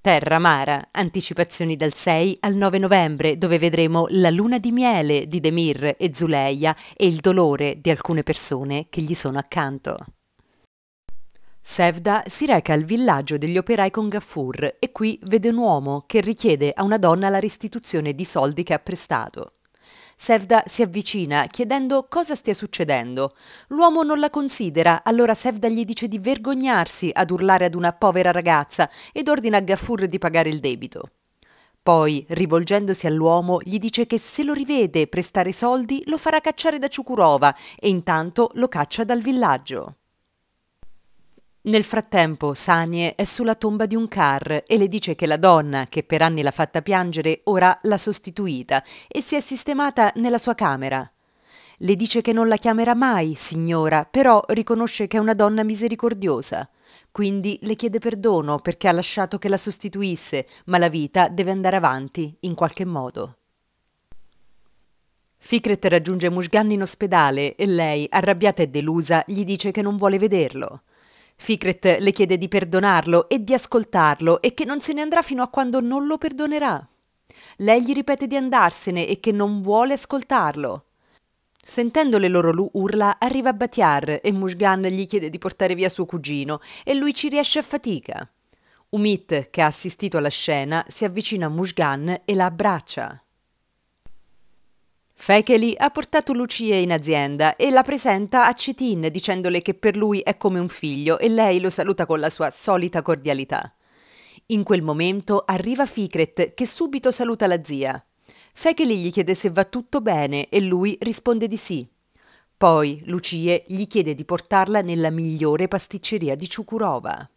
Terra Mara, anticipazioni dal 6 al 9 novembre dove vedremo La luna di miele di Demir e Zuleia e il dolore di alcune persone che gli sono accanto. Sevda si reca al villaggio degli operai con Gaffur e qui vede un uomo che richiede a una donna la restituzione di soldi che ha prestato. Sevda si avvicina chiedendo cosa stia succedendo. L'uomo non la considera, allora Sevda gli dice di vergognarsi ad urlare ad una povera ragazza ed ordina a Gaffur di pagare il debito. Poi, rivolgendosi all'uomo, gli dice che se lo rivede prestare soldi lo farà cacciare da Ciucurova e intanto lo caccia dal villaggio. Nel frattempo Sanie è sulla tomba di un car e le dice che la donna che per anni l'ha fatta piangere ora l'ha sostituita e si è sistemata nella sua camera. Le dice che non la chiamerà mai signora, però riconosce che è una donna misericordiosa. Quindi le chiede perdono perché ha lasciato che la sostituisse, ma la vita deve andare avanti in qualche modo. Fikret raggiunge Mushgan in ospedale e lei, arrabbiata e delusa, gli dice che non vuole vederlo. Fikret le chiede di perdonarlo e di ascoltarlo e che non se ne andrà fino a quando non lo perdonerà. Lei gli ripete di andarsene e che non vuole ascoltarlo. Sentendo le loro lu urla, arriva Batiar e Mushgan gli chiede di portare via suo cugino e lui ci riesce a fatica. Umit, che ha assistito alla scena, si avvicina a Mushgan e la abbraccia. Fekeli ha portato Lucie in azienda e la presenta a Cetin dicendole che per lui è come un figlio e lei lo saluta con la sua solita cordialità. In quel momento arriva Fikret che subito saluta la zia. Fekeli gli chiede se va tutto bene e lui risponde di sì. Poi Lucie gli chiede di portarla nella migliore pasticceria di Ciucurova.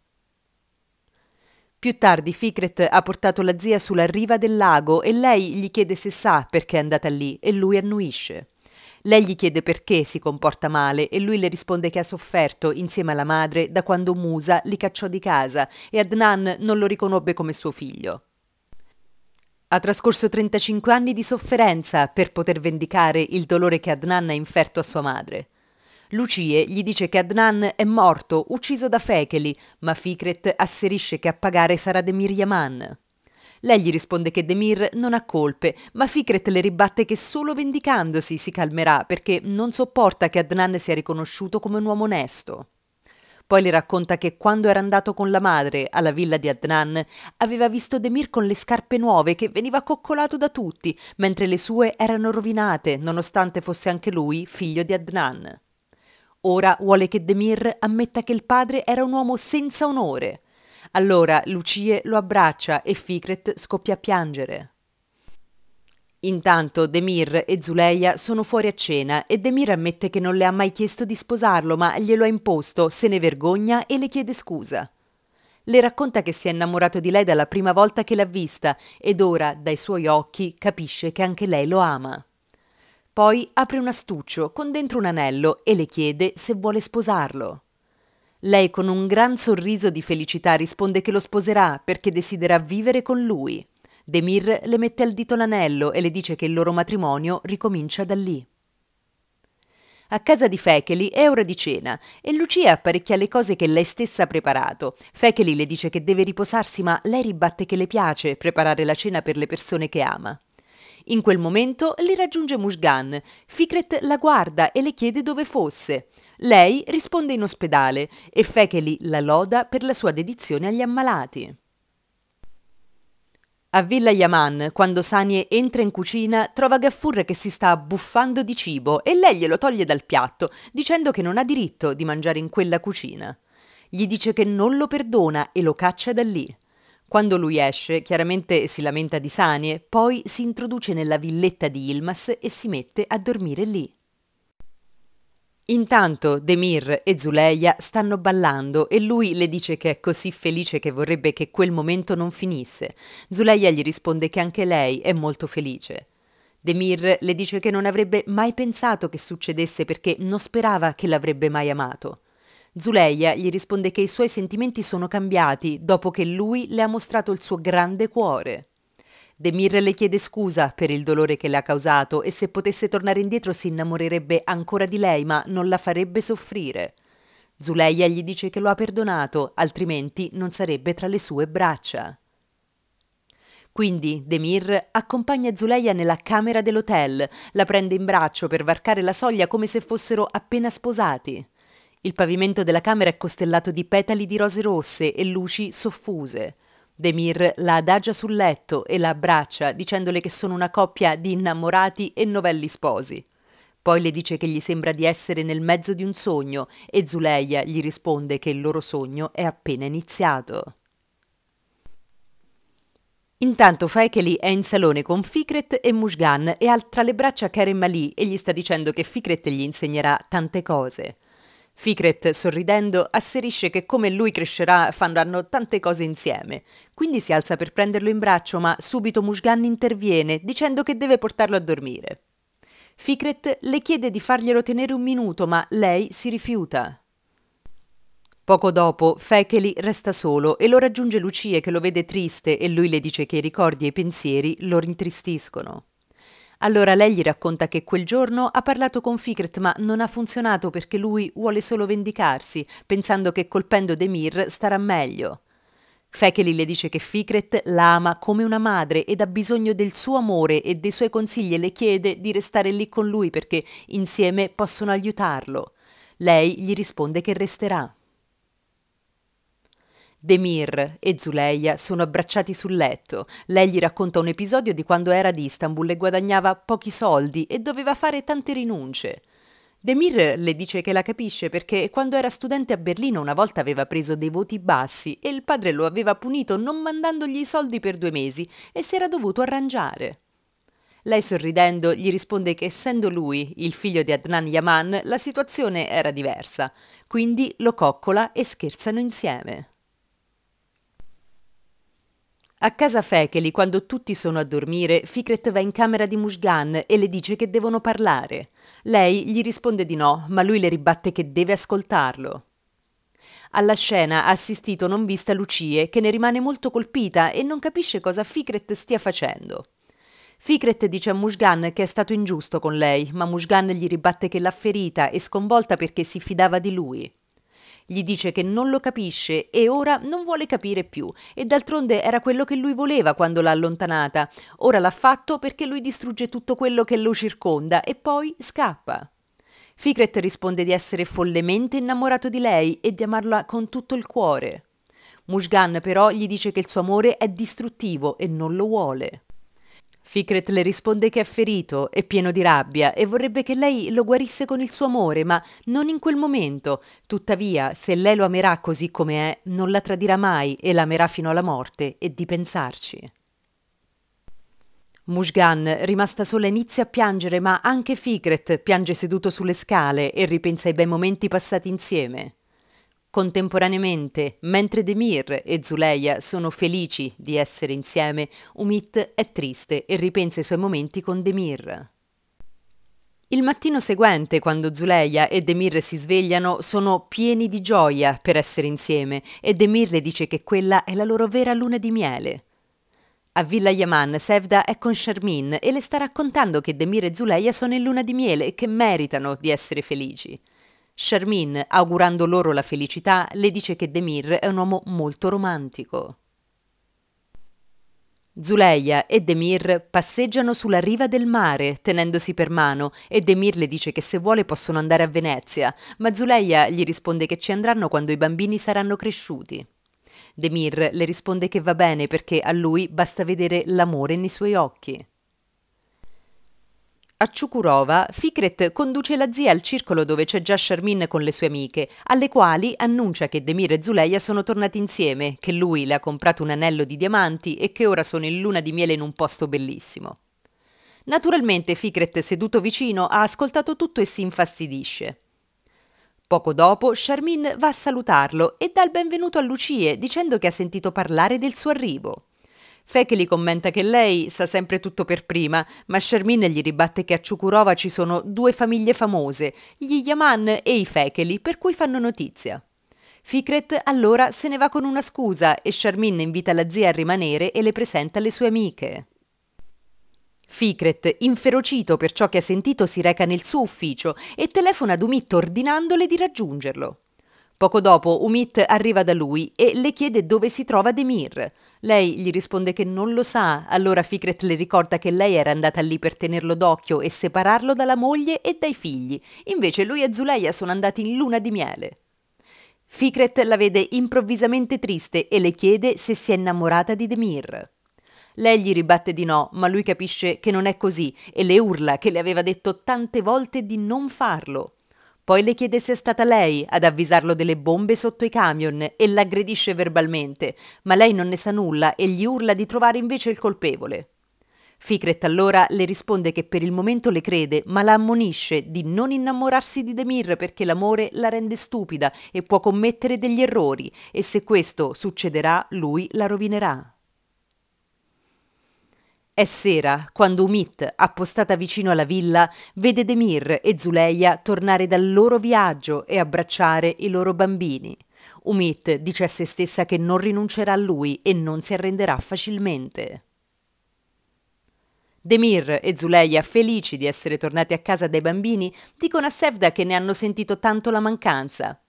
Più tardi Fikret ha portato la zia sulla riva del lago e lei gli chiede se sa perché è andata lì e lui annuisce. Lei gli chiede perché si comporta male e lui le risponde che ha sofferto insieme alla madre da quando Musa li cacciò di casa e Adnan non lo riconobbe come suo figlio. Ha trascorso 35 anni di sofferenza per poter vendicare il dolore che Adnan ha inferto a sua madre. Lucie gli dice che Adnan è morto, ucciso da Fekeli, ma Fikret asserisce che a pagare sarà Demir Yaman. Lei gli risponde che Demir non ha colpe, ma Fikret le ribatte che solo vendicandosi si calmerà perché non sopporta che Adnan sia riconosciuto come un uomo onesto. Poi le racconta che quando era andato con la madre alla villa di Adnan aveva visto Demir con le scarpe nuove che veniva coccolato da tutti, mentre le sue erano rovinate, nonostante fosse anche lui figlio di Adnan. Ora vuole che Demir ammetta che il padre era un uomo senza onore. Allora Lucie lo abbraccia e Fikret scoppia a piangere. Intanto Demir e Zuleia sono fuori a cena e Demir ammette che non le ha mai chiesto di sposarlo, ma glielo ha imposto, se ne vergogna e le chiede scusa. Le racconta che si è innamorato di lei dalla prima volta che l'ha vista ed ora, dai suoi occhi, capisce che anche lei lo ama. Poi apre un astuccio con dentro un anello e le chiede se vuole sposarlo. Lei con un gran sorriso di felicità risponde che lo sposerà perché desidera vivere con lui. Demir le mette al dito l'anello e le dice che il loro matrimonio ricomincia da lì. A casa di Fecheli è ora di cena e Lucia apparecchia le cose che lei stessa ha preparato. Fecheli le dice che deve riposarsi, ma lei ribatte che le piace preparare la cena per le persone che ama. In quel momento li raggiunge Mushgan. Fikret la guarda e le chiede dove fosse. Lei risponde in ospedale e Fekeli la loda per la sua dedizione agli ammalati. A Villa Yaman, quando Sanie entra in cucina, trova Gaffur che si sta buffando di cibo e lei glielo toglie dal piatto, dicendo che non ha diritto di mangiare in quella cucina. Gli dice che non lo perdona e lo caccia da lì. Quando lui esce, chiaramente si lamenta di sanie, poi si introduce nella villetta di Ilmas e si mette a dormire lì. Intanto Demir e Zuleia stanno ballando e lui le dice che è così felice che vorrebbe che quel momento non finisse. Zuleia gli risponde che anche lei è molto felice. Demir le dice che non avrebbe mai pensato che succedesse perché non sperava che l'avrebbe mai amato. Zuleia gli risponde che i suoi sentimenti sono cambiati dopo che lui le ha mostrato il suo grande cuore. Demir le chiede scusa per il dolore che le ha causato e se potesse tornare indietro si innamorerebbe ancora di lei ma non la farebbe soffrire. Zuleia gli dice che lo ha perdonato, altrimenti non sarebbe tra le sue braccia. Quindi Demir accompagna Zuleia nella camera dell'hotel, la prende in braccio per varcare la soglia come se fossero appena sposati. Il pavimento della camera è costellato di petali di rose rosse e luci soffuse. Demir la adagia sul letto e la abbraccia dicendole che sono una coppia di innamorati e novelli sposi. Poi le dice che gli sembra di essere nel mezzo di un sogno e Zuleia gli risponde che il loro sogno è appena iniziato. Intanto Fekeli è in salone con Fikret e Mushgan e ha tra le braccia Karen Mali e gli sta dicendo che Fikret gli insegnerà tante cose. Fikret, sorridendo, asserisce che come lui crescerà faranno tante cose insieme. Quindi si alza per prenderlo in braccio, ma subito Mushgan interviene, dicendo che deve portarlo a dormire. Fikret le chiede di farglielo tenere un minuto, ma lei si rifiuta. Poco dopo, Fekeli resta solo e lo raggiunge Lucie che lo vede triste e lui le dice che i ricordi e i pensieri lo rintristiscono. Allora lei gli racconta che quel giorno ha parlato con Fikret ma non ha funzionato perché lui vuole solo vendicarsi, pensando che colpendo Demir starà meglio. Fekeli le dice che Fikret la ama come una madre ed ha bisogno del suo amore e dei suoi consigli e le chiede di restare lì con lui perché insieme possono aiutarlo. Lei gli risponde che resterà. Demir e Zuleia sono abbracciati sul letto. Lei gli racconta un episodio di quando era ad Istanbul e guadagnava pochi soldi e doveva fare tante rinunce. Demir le dice che la capisce perché quando era studente a Berlino una volta aveva preso dei voti bassi e il padre lo aveva punito non mandandogli i soldi per due mesi e si era dovuto arrangiare. Lei sorridendo gli risponde che essendo lui il figlio di Adnan Yaman la situazione era diversa, quindi lo coccola e scherzano insieme. A casa Fekeli, quando tutti sono a dormire, Fikret va in camera di Mushgan e le dice che devono parlare. Lei gli risponde di no, ma lui le ribatte che deve ascoltarlo. Alla scena ha assistito non vista Lucie, che ne rimane molto colpita e non capisce cosa Fikret stia facendo. Fikret dice a Mushgan che è stato ingiusto con lei, ma Mushgan gli ribatte che l'ha ferita e sconvolta perché si fidava di lui. Gli dice che non lo capisce e ora non vuole capire più, e d'altronde era quello che lui voleva quando l'ha allontanata. Ora l'ha fatto perché lui distrugge tutto quello che lo circonda e poi scappa. Ficret risponde di essere follemente innamorato di lei e di amarla con tutto il cuore. Mushgan però gli dice che il suo amore è distruttivo e non lo vuole. Fikret le risponde che è ferito, è pieno di rabbia e vorrebbe che lei lo guarisse con il suo amore, ma non in quel momento. Tuttavia, se lei lo amerà così come è, non la tradirà mai e l'amerà fino alla morte e di pensarci. Mushgan, rimasta sola, inizia a piangere, ma anche Fikret piange seduto sulle scale e ripensa ai bei momenti passati insieme. Contemporaneamente, mentre Demir e Zuleia sono felici di essere insieme, Umit è triste e ripensa i suoi momenti con Demir. Il mattino seguente, quando Zuleia e Demir si svegliano, sono pieni di gioia per essere insieme e Demir le dice che quella è la loro vera luna di miele. A Villa Yaman, Sevda è con Shermin e le sta raccontando che Demir e Zuleia sono in luna di miele e che meritano di essere felici. Charmin, augurando loro la felicità, le dice che Demir è un uomo molto romantico. Zuleia e Demir passeggiano sulla riva del mare, tenendosi per mano, e Demir le dice che se vuole possono andare a Venezia, ma Zuleia gli risponde che ci andranno quando i bambini saranno cresciuti. Demir le risponde che va bene perché a lui basta vedere l'amore nei suoi occhi. A Ciukurova, Fikret conduce la zia al circolo dove c'è già Charmin con le sue amiche, alle quali annuncia che Demir e Zuleia sono tornati insieme, che lui le ha comprato un anello di diamanti e che ora sono in luna di miele in un posto bellissimo. Naturalmente Fikret, seduto vicino, ha ascoltato tutto e si infastidisce. Poco dopo, Charmin va a salutarlo e dà il benvenuto a Lucie dicendo che ha sentito parlare del suo arrivo. Fekeli commenta che lei sa sempre tutto per prima, ma Shermin gli ribatte che a Ciucurova ci sono due famiglie famose, gli Yaman e i Fekeli, per cui fanno notizia. Fikret allora se ne va con una scusa e Sharmin invita la zia a rimanere e le presenta le sue amiche. Fikret, inferocito per ciò che ha sentito, si reca nel suo ufficio e telefona ad Umitto ordinandole di raggiungerlo. Poco dopo Umit arriva da lui e le chiede dove si trova Demir. Lei gli risponde che non lo sa, allora Fikret le ricorda che lei era andata lì per tenerlo d'occhio e separarlo dalla moglie e dai figli, invece lui e Zuleia sono andati in luna di miele. Fikret la vede improvvisamente triste e le chiede se si è innamorata di Demir. Lei gli ribatte di no, ma lui capisce che non è così e le urla che le aveva detto tante volte di non farlo. Poi le chiede se è stata lei ad avvisarlo delle bombe sotto i camion e l'aggredisce verbalmente, ma lei non ne sa nulla e gli urla di trovare invece il colpevole. Ficret allora le risponde che per il momento le crede, ma la ammonisce di non innamorarsi di Demir perché l'amore la rende stupida e può commettere degli errori e se questo succederà lui la rovinerà. È sera quando Umit, appostata vicino alla villa, vede Demir e Zuleia tornare dal loro viaggio e abbracciare i loro bambini. Umit dice a se stessa che non rinuncerà a lui e non si arrenderà facilmente. Demir e Zuleia, felici di essere tornati a casa dai bambini, dicono a Sevda che ne hanno sentito tanto la mancanza.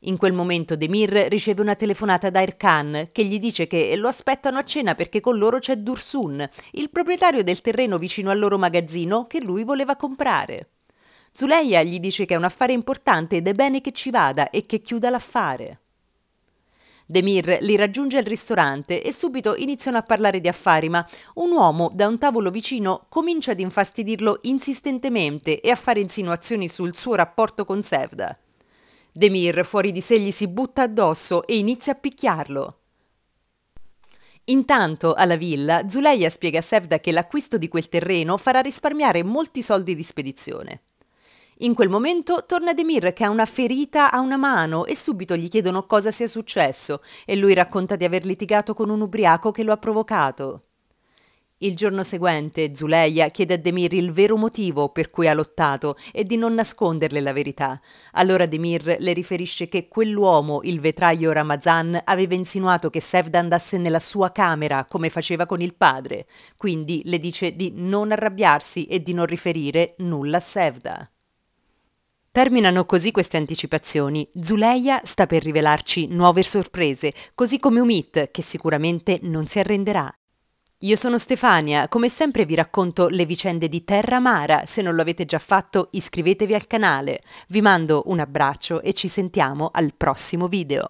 In quel momento Demir riceve una telefonata da Erkan che gli dice che lo aspettano a cena perché con loro c'è Dursun, il proprietario del terreno vicino al loro magazzino che lui voleva comprare. Zuleia gli dice che è un affare importante ed è bene che ci vada e che chiuda l'affare. Demir li raggiunge al ristorante e subito iniziano a parlare di affari, ma un uomo da un tavolo vicino comincia ad infastidirlo insistentemente e a fare insinuazioni sul suo rapporto con Sevda. Demir fuori di sé gli si butta addosso e inizia a picchiarlo. Intanto, alla villa, Zuleia spiega a Sevda che l'acquisto di quel terreno farà risparmiare molti soldi di spedizione. In quel momento torna Demir che ha una ferita a una mano e subito gli chiedono cosa sia successo e lui racconta di aver litigato con un ubriaco che lo ha provocato. Il giorno seguente Zuleia chiede a Demir il vero motivo per cui ha lottato e di non nasconderle la verità. Allora Demir le riferisce che quell'uomo, il vetraio Ramazan, aveva insinuato che Sevda andasse nella sua camera come faceva con il padre. Quindi le dice di non arrabbiarsi e di non riferire nulla a Sevda. Terminano così queste anticipazioni. Zuleia sta per rivelarci nuove sorprese, così come Umit, che sicuramente non si arrenderà io sono Stefania, come sempre vi racconto le vicende di Terra Mara, se non lo avete già fatto iscrivetevi al canale, vi mando un abbraccio e ci sentiamo al prossimo video.